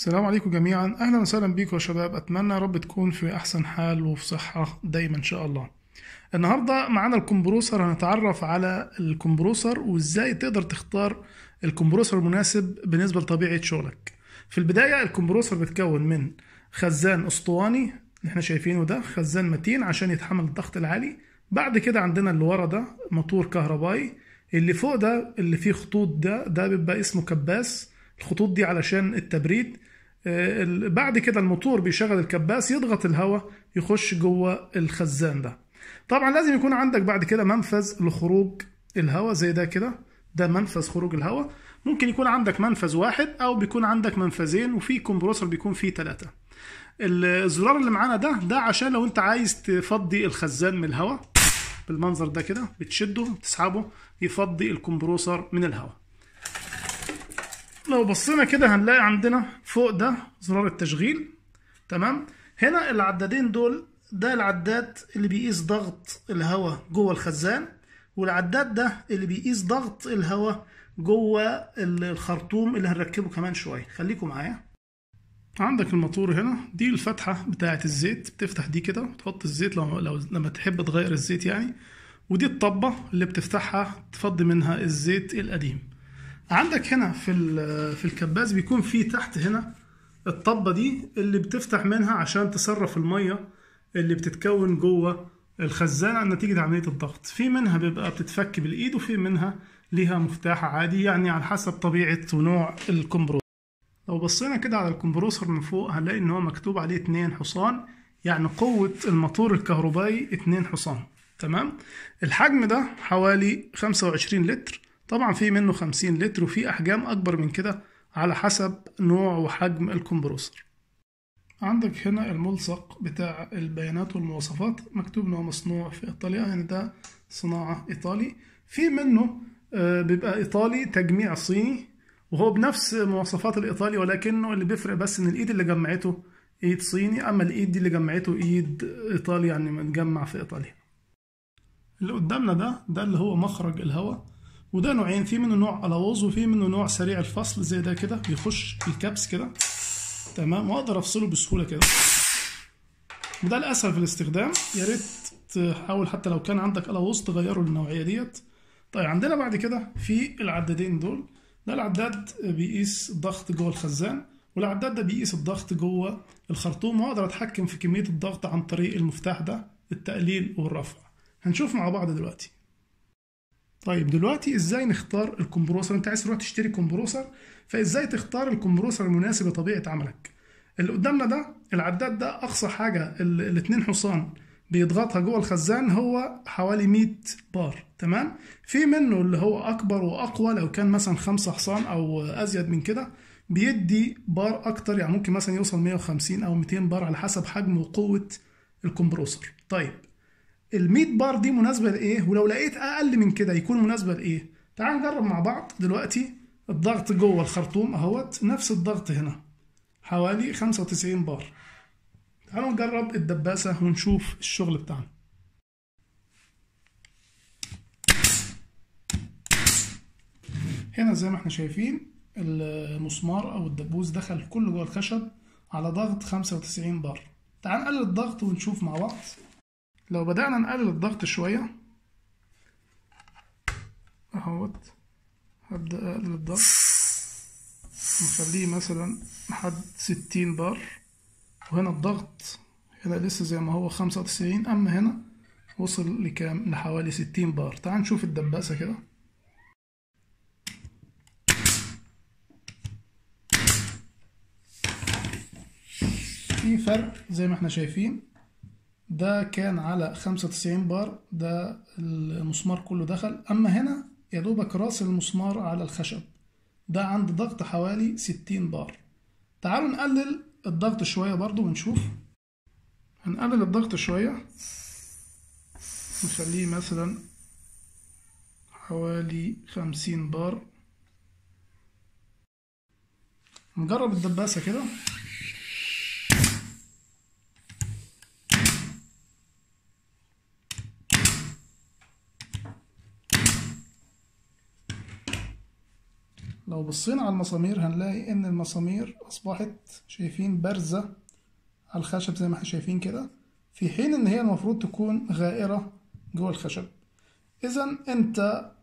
السلام عليكم جميعا اهلا وسهلا بيكم يا شباب اتمنى يا رب تكون في احسن حال وفي صحه دايما ان شاء الله النهارده معانا الكمبروسر هنتعرف على الكمبروسر وازاي تقدر تختار الكمبروسر المناسب بالنسبه لطبيعه شغلك في البدايه الكمبروسر بيتكون من خزان اسطواني اللي احنا شايفينه ده خزان متين عشان يتحمل الضغط العالي بعد كده عندنا اللي ورا ده موتور كهربائي اللي فوق ده اللي فيه خطوط ده ده بيبقى اسمه كباس الخطوط دي علشان التبريد آه، بعد كده الموتور بيشغل الكباس يضغط الهواء يخش جوه الخزان ده طبعا لازم يكون عندك بعد كده منفذ لخروج الهواء زي ده كده ده منفذ خروج الهواء ممكن يكون عندك منفذ واحد او بيكون عندك منفذين وفي كومبروسر بيكون فيه ثلاثة الزرار اللي معانا ده ده عشان لو انت عايز تفضي الخزان من الهواء بالمنظر ده كده بتشده بتسحبه يفضي الكمبروسر من الهواء لو بصينا كده هنلاقي عندنا فوق ده زرار التشغيل تمام هنا العدادين دول ده العداد اللي بيقيس ضغط الهواء جوه الخزان والعداد ده اللي بيقيس ضغط الهواء جوه الخرطوم اللي هنركبه كمان شويه خليكم معايا عندك الموتور هنا دي الفتحه بتاعه الزيت بتفتح دي كده تحط الزيت لو, لو لما تحب تغير الزيت يعني ودي الطبه اللي بتفتحها تفضي منها الزيت القديم عندك هنا في في الكباس بيكون في تحت هنا الطبة دي اللي بتفتح منها عشان تصرف المية اللي بتتكون جوه الخزانة نتيجة عملية الضغط في منها بيبقى بتتفك بالإيد وفي منها ليها مفتاح عادي يعني على حسب طبيعة ونوع الكمبروسر لو بصينا كده على الكمبروسر من فوق هنلاقي إن هو مكتوب عليه 2 حصان يعني قوة الموتور الكهربائي 2 حصان تمام الحجم ده حوالي 25 لتر طبعا في منه 50 لتر وفي أحجام أكبر من كده على حسب نوع وحجم الكمبروسر عندك هنا الملصق بتاع البيانات والمواصفات مكتوب انه مصنوع في ايطاليا يعني ده صناعة ايطالي في منه آه، بيبقى ايطالي تجميع صيني وهو بنفس مواصفات الايطالي ولكنه اللي بيفرق بس ان الايد اللي جمعته ايد صيني اما الايد دي اللي جمعته ايد ايطالي يعني متجمع في ايطاليا اللي قدامنا ده ده اللي هو مخرج الهواء وده نوعين في منه نوع الوظ وفي منه نوع سريع الفصل زي ده كده بيخش الكبس كده تمام واقدر افصله بسهوله كده وده الاسهل في الاستخدام يا ريت تحاول حتى لو كان عندك الوظ تغيره للنوعيه ديت طيب عندنا بعد كده في العدادين دول ده العداد بيقيس الضغط جوه الخزان والعداد ده بيقيس الضغط جوه الخرطوم واقدر اتحكم في كميه الضغط عن طريق المفتاح ده التقليل والرفع هنشوف مع بعض دلوقتي طيب دلوقتي ازاي نختار الكمبروسر انت عايز تروح تشتري كمبروسر فازاي تختار الكمبروسر المناسب لطبيعه عملك اللي قدامنا ده العداد ده اقصى حاجه الاثنين حصان بيضغطها جوه الخزان هو حوالي 100 بار تمام في منه اللي هو اكبر واقوى لو كان مثلا خمسة حصان او ازيد من كده بيدي بار اكتر يعني ممكن مثلا يوصل 150 او 200 بار على حسب حجم وقوه الكمبروسر طيب ال 100 بار دي مناسبه لايه ولو لقيت اقل من كده يكون مناسبه لايه تعال نجرب مع بعض دلوقتي الضغط جوه الخرطوم اهوت نفس الضغط هنا حوالي 95 بار تعالوا نجرب الدباسه ونشوف الشغل بتاعنا هنا زي ما احنا شايفين المسمار او الدبوس دخل كله جوه الخشب على ضغط 95 بار تعال نقلل الضغط ونشوف مع بعض لو بدأنا نقلل الضغط شوية اهوت هبدأ أقلل الضغط نخليه مثلا لحد ستين بار وهنا الضغط هنا لسه زي ما هو خمسة وتسعين أما هنا وصل لكام لحوالي ستين بار تعال نشوف الدباسة كده في فرق زي ما احنا شايفين ده كان على 95 بار ده المسمار كله دخل أما هنا يا دوبك راس المسمار على الخشب ده عند ضغط حوالي 60 بار تعالوا نقلل الضغط شوية برضو ونشوف هنقلل الضغط شوية نخليه مثلا حوالي 50 بار نجرب الدباسة كده لو بصينا على المسامير هنلاقي إن المسامير أصبحت شايفين بارزة على الخشب زي ما احنا شايفين كده في حين إن هي المفروض تكون غائرة جوه الخشب إذا أنت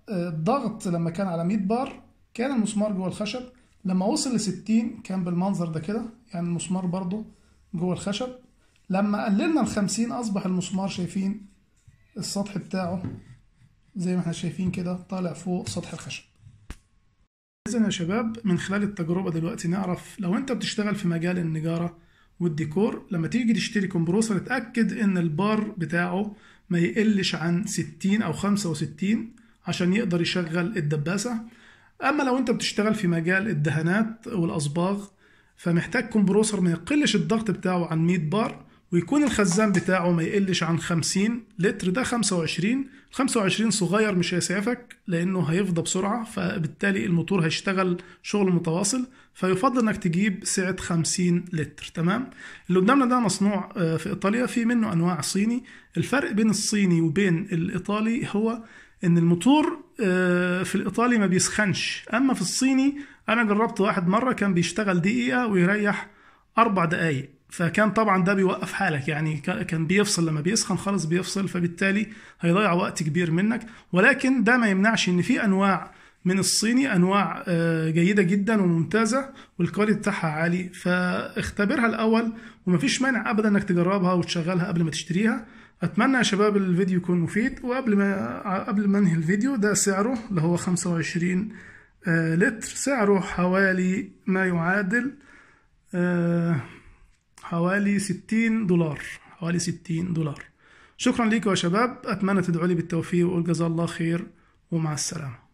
آه، الضغط لما كان على 100 بار كان المسمار جوه الخشب لما وصل ل 60 كان بالمنظر ده كده يعني المسمار برضه جوه الخشب لما قللنا ل 50 أصبح المسمار شايفين السطح بتاعه زي ما احنا شايفين كده طالع فوق سطح الخشب إذا يا شباب من خلال التجربة دلوقتي نعرف لو أنت بتشتغل في مجال النجارة والديكور لما تيجي تشتري كمبروسر اتأكد إن البار بتاعه ما يقلش عن 60 أو 65 عشان يقدر يشغل الدباسة أما لو أنت بتشتغل في مجال الدهانات والأصباغ فمحتاج كمبروسر ما يقلش الضغط بتاعه عن 100 بار ويكون الخزان بتاعه ما يقلش عن 50 لتر ده 25 25 صغير مش هيسعفك لانه هيفضى بسرعه فبالتالي الموتور هيشتغل شغل متواصل فيفضل انك تجيب سعه 50 لتر تمام اللي قدامنا ده مصنوع آه، في ايطاليا في منه انواع صيني الفرق بين الصيني وبين الايطالي هو ان الموتور آه، في الايطالي ما بيسخنش اما في الصيني انا جربت واحد مره كان بيشتغل دقيقه ويريح اربع دقايق فكان طبعا ده بيوقف حالك يعني كان بيفصل لما بيسخن خالص بيفصل فبالتالي هيضيع وقت كبير منك ولكن ده ما يمنعش ان في انواع من الصيني انواع آه، جيده جدا وممتازه والكواليتي بتاعها عالي فاختبرها الاول ومفيش مانع ابدا انك تجربها وتشغلها قبل ما تشتريها اتمنى يا شباب الفيديو يكون مفيد وقبل ما قبل ما انهي الفيديو ده سعره اللي هو 25 آه، لتر سعره حوالي ما يعادل آه، حوالي 60 دولار حوالي 60 دولار شكرا لكم يا شباب أتمنى تدعوا لي بالتوفيق وقول جزاه الله خير ومع السلامة